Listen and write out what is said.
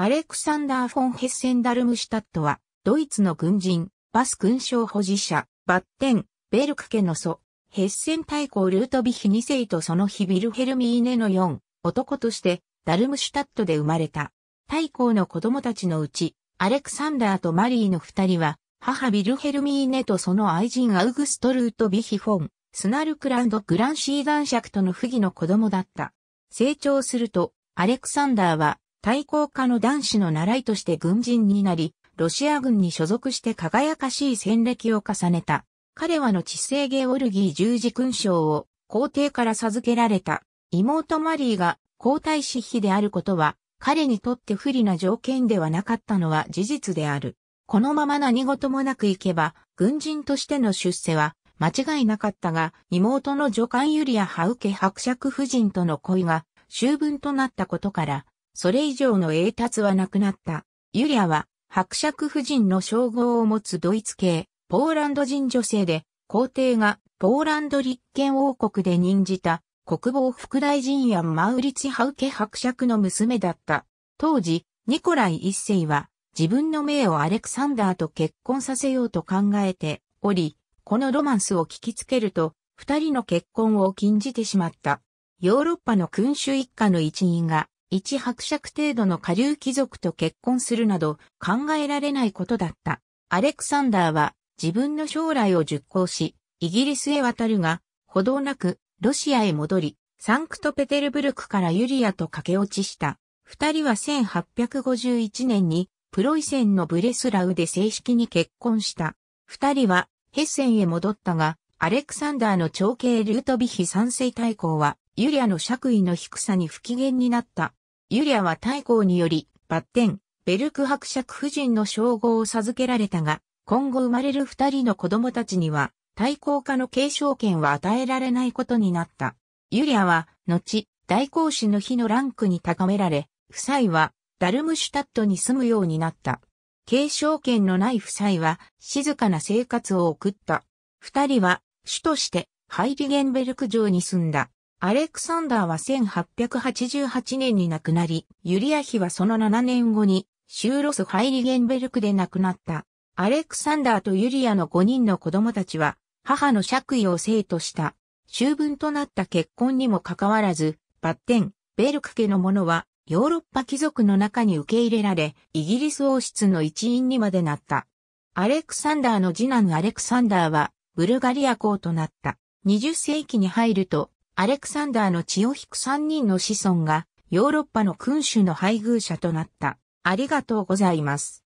アレクサンダー・フォン・ヘッセンダルムシュタットは、ドイツの軍人、バス勲章保持者、バッテン、ベルク家の祖、ヘッセン大公ルートビヒ2世とその日ビルヘルミーネの4、男として、ダルムシュタットで生まれた。大公の子供たちのうち、アレクサンダーとマリーの二人は、母ビルヘルミーネとその愛人アウグストルート・ビヒフォン、スナルクランド・グランシー男爵との不義の子供だった。成長すると、アレクサンダーは対抗科の男子の習いとして軍人になり、ロシア軍に所属して輝かしい戦歴を重ねた。彼はの知性ゲオルギー十字勲章を皇帝から授けられた。妹マリーが皇太子妃であることは、彼にとって不利な条件ではなかったのは事実である。このまま何事もなくいけば、軍人としての出世は間違いなかったが、妹の女官ユリア・ハウケ伯爵夫人との恋が終分となったことから、それ以上の栄達はなくなった。ユリアは、伯爵夫人の称号を持つドイツ系、ポーランド人女性で、皇帝がポーランド立憲王国で任じた国防副大臣やマウリチ・ハウケ伯爵の娘だった。当時、ニコライ一世は自分の命をアレクサンダーと結婚させようと考えており、このロマンスを聞きつけると、二人の結婚を禁じてしまった。ヨーロッパの君主一家の一員が一伯爵程度の下流貴族と結婚するなど考えられないことだった。アレクサンダーは自分の将来を熟考し、イギリスへ渡るが、ほどなくロシアへ戻り、サンクトペテルブルクからユリアと駆け落ちした。二人は1851年にプロイセンのブレスラウで正式に結婚した。二人はヘッセンへ戻ったが、アレクサンダーの長兄ルートビヒ三世大公はユリアの爵位の低さに不機嫌になった。ユリアは大公により、バッテン、ベルク伯爵夫人の称号を授けられたが、今後生まれる二人の子供たちには、太抗家の継承権は与えられないことになった。ユリアは、後、大公子の日のランクに高められ、夫妻は、ダルムシュタットに住むようになった。継承権のない夫妻は、静かな生活を送った。二人は、主として、ハイリゲンベルク城に住んだ。アレクサンダーは1888年に亡くなり、ユリア妃はその7年後に、シューロス・ハイリゲンベルクで亡くなった。アレクサンダーとユリアの5人の子供たちは、母の爵位を生とした。終分となった結婚にもかかわらず、バッテン、ベルク家の者は、ヨーロッパ貴族の中に受け入れられ、イギリス王室の一員にまでなった。アレクサンダーの次男アレクサンダーは、ブルガリア公となった。20世紀に入ると、アレクサンダーの血を引く3人の子孫が、ヨーロッパの君主の配偶者となった。ありがとうございます。